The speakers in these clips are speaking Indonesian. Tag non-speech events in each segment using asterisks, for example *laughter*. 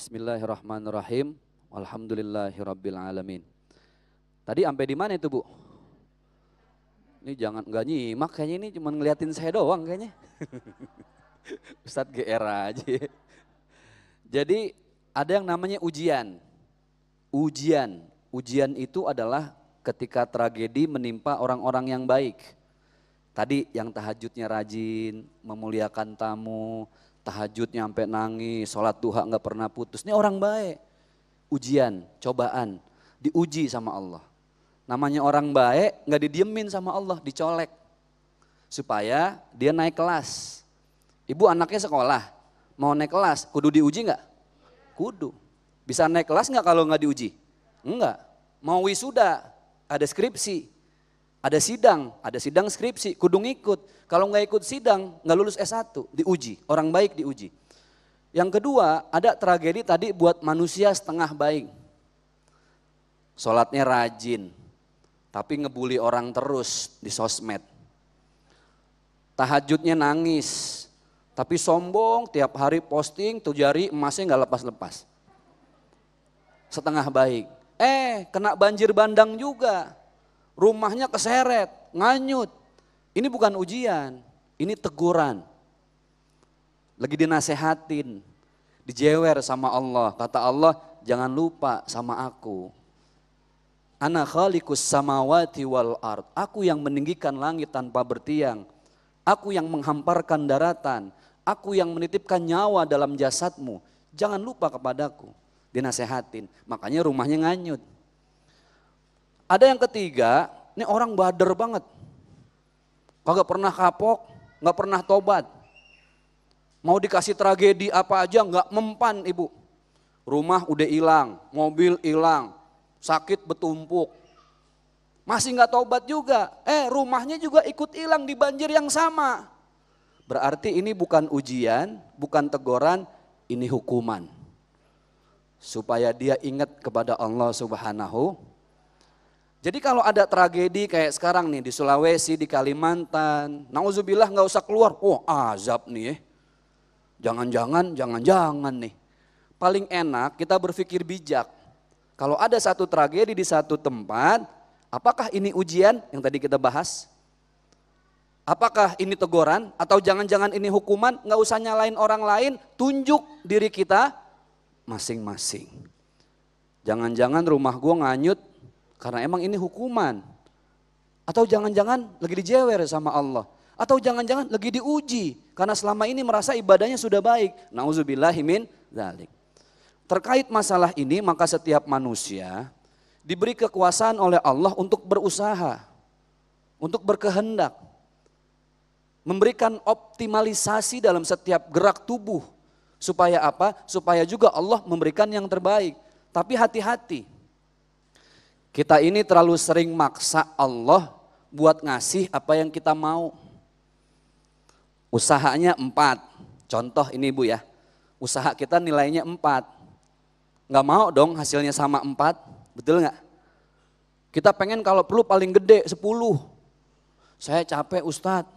Bismillahirrahmanirrahim. Alhamdulillahirabbil Tadi sampai di mana itu, Bu? Ini jangan enggak nyimak kayaknya ini cuma ngeliatin saya doang kayaknya. *laughs* Ustadz GR aja. Jadi ada yang namanya ujian. Ujian. Ujian itu adalah ketika tragedi menimpa orang-orang yang baik. Tadi yang tahajudnya rajin, memuliakan tamu, Tahajudnya sampai nangis, sholat duha nggak pernah putus. Ini orang baik. Ujian, cobaan, diuji sama Allah. Namanya orang baik nggak didiemin sama Allah, dicolek. Supaya dia naik kelas. Ibu anaknya sekolah, mau naik kelas, kudu diuji nggak? Kudu. Bisa naik kelas nggak kalau nggak diuji? Enggak. Mau wisuda, ada skripsi, ada sidang, ada sidang skripsi, kudung ikut. Kalau nggak ikut sidang, nggak lulus S1, diuji. Orang baik diuji. Yang kedua, ada tragedi tadi buat manusia setengah baik. Sholatnya rajin, tapi ngebully orang terus di sosmed. Tahajudnya nangis, tapi sombong tiap hari posting tuh jari emasnya nggak lepas-lepas. Setengah baik. Eh, kena banjir bandang juga rumahnya keseret, nganyut. Ini bukan ujian, ini teguran. Lagi dinasehatin, dijewer sama Allah. Kata Allah, jangan lupa sama aku. Ana khalikus samawati wal art. Aku yang meninggikan langit tanpa bertiang. Aku yang menghamparkan daratan. Aku yang menitipkan nyawa dalam jasadmu. Jangan lupa kepadaku. Dinasehatin. Makanya rumahnya nganyut. Ada yang ketiga, ini orang bader banget. Kagak pernah kapok, nggak pernah tobat. Mau dikasih tragedi apa aja nggak mempan ibu. Rumah udah hilang, mobil hilang, sakit betumpuk, Masih nggak tobat juga. Eh rumahnya juga ikut hilang di banjir yang sama. Berarti ini bukan ujian, bukan teguran, ini hukuman. Supaya dia ingat kepada Allah subhanahu jadi kalau ada tragedi kayak sekarang nih di Sulawesi, di Kalimantan, nauzubillah nggak usah keluar, oh azab nih. Ya. Jangan-jangan, jangan-jangan nih. Paling enak kita berpikir bijak. Kalau ada satu tragedi di satu tempat, apakah ini ujian yang tadi kita bahas? Apakah ini teguran atau jangan-jangan ini hukuman? Nggak usah nyalain orang lain, tunjuk diri kita masing-masing. Jangan-jangan rumah gue nganyut karena emang ini hukuman. Atau jangan-jangan lagi dijewer sama Allah. Atau jangan-jangan lagi diuji. Karena selama ini merasa ibadahnya sudah baik. Na'udzubillahimin zalik. Terkait masalah ini maka setiap manusia diberi kekuasaan oleh Allah untuk berusaha. Untuk berkehendak. Memberikan optimalisasi dalam setiap gerak tubuh. Supaya apa? Supaya juga Allah memberikan yang terbaik. Tapi hati-hati kita ini terlalu sering maksa Allah buat ngasih apa yang kita mau. Usahanya empat. Contoh ini Bu ya. Usaha kita nilainya empat. Nggak mau dong hasilnya sama empat. Betul nggak? Kita pengen kalau perlu paling gede sepuluh. Saya capek Ustadz.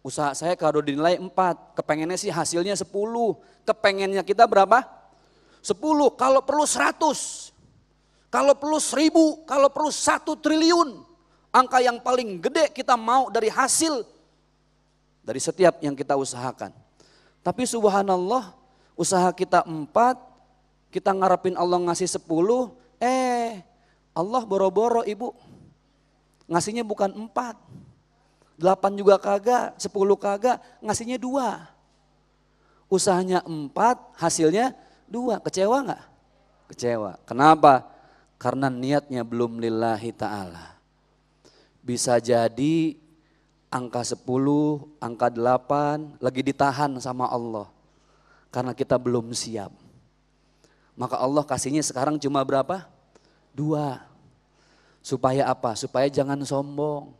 Usaha saya kalau dinilai empat. Kepengennya sih hasilnya sepuluh. Kepengennya kita berapa? Sepuluh. Kalau perlu seratus. Kalau perlu seribu, kalau perlu satu triliun. Angka yang paling gede kita mau dari hasil dari setiap yang kita usahakan. Tapi subhanallah, usaha kita empat, kita ngarepin Allah ngasih sepuluh, eh Allah boro-boro ibu. Ngasihnya bukan empat, delapan juga kagak, sepuluh kagak, ngasihnya dua. Usahanya empat, hasilnya dua. Kecewa nggak? Kecewa. Kenapa? karena niatnya belum lillahi ta'ala. Bisa jadi angka 10, angka 8 lagi ditahan sama Allah. Karena kita belum siap. Maka Allah kasihnya sekarang cuma berapa? Dua. Supaya apa? Supaya jangan sombong.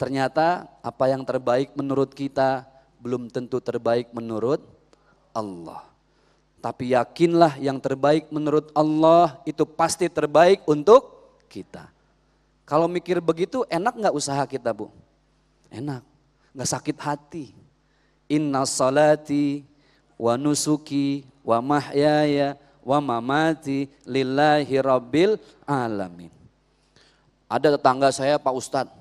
Ternyata apa yang terbaik menurut kita belum tentu terbaik menurut Allah. Tapi yakinlah yang terbaik menurut Allah itu pasti terbaik untuk kita. Kalau mikir begitu enak nggak usaha kita bu? Enak, nggak sakit hati. Inna salati wa nusuki wa mahyaya wa mamati lillahi rabbil alamin. Ada tetangga saya Pak Ustadz.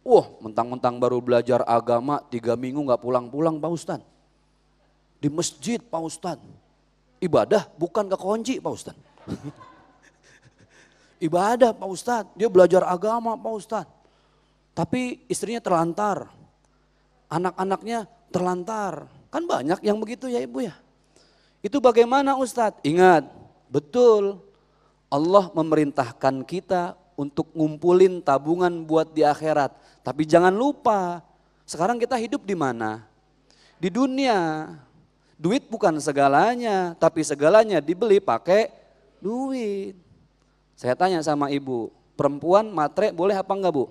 Wah mentang-mentang baru belajar agama tiga minggu nggak pulang-pulang Pak Ustadz. Di masjid Pak Ustadz Ibadah bukan kekunci Pak Ustadz. *laughs* Ibadah Pak Ustadz, dia belajar agama Pak Ustadz. Tapi istrinya terlantar, anak-anaknya terlantar. Kan banyak yang begitu ya ibu ya. Itu bagaimana Ustadz? Ingat, betul Allah memerintahkan kita untuk ngumpulin tabungan buat di akhirat. Tapi jangan lupa, sekarang kita hidup di mana? Di dunia duit bukan segalanya, tapi segalanya dibeli pakai duit. Saya tanya sama ibu, perempuan matre boleh apa enggak bu?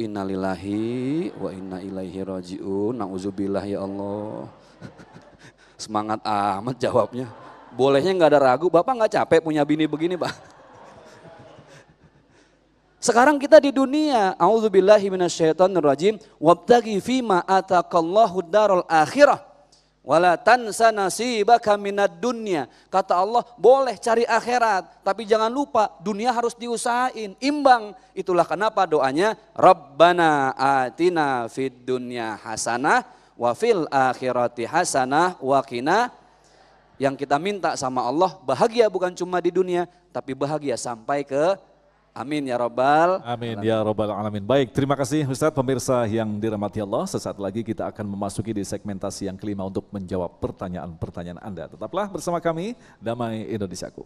Innalillahi wa inna ilaihi rojiun na'udzubillah ya Allah. *laughs* Semangat amat jawabnya. Bolehnya enggak ada ragu, Bapak enggak capek punya bini begini Pak. *laughs* Sekarang kita di dunia, auzubillahi minasyaitonir rajim, wabtaghi fima atakallahu darul akhirah Wala tansa nasibaka minad dunia Kata Allah, boleh cari akhirat, tapi jangan lupa dunia harus diusahain, imbang. Itulah kenapa doanya Rabbana atina fid dunia hasanah wa fil akhirati hasanah wa yang kita minta sama Allah bahagia bukan cuma di dunia tapi bahagia sampai ke Amin ya robbal. Amin ya robbal alamin. Baik, terima kasih Ustaz pemirsa yang dirahmati Allah. Sesaat lagi kita akan memasuki di segmentasi yang kelima untuk menjawab pertanyaan-pertanyaan Anda. Tetaplah bersama kami, Damai Indonesiaku.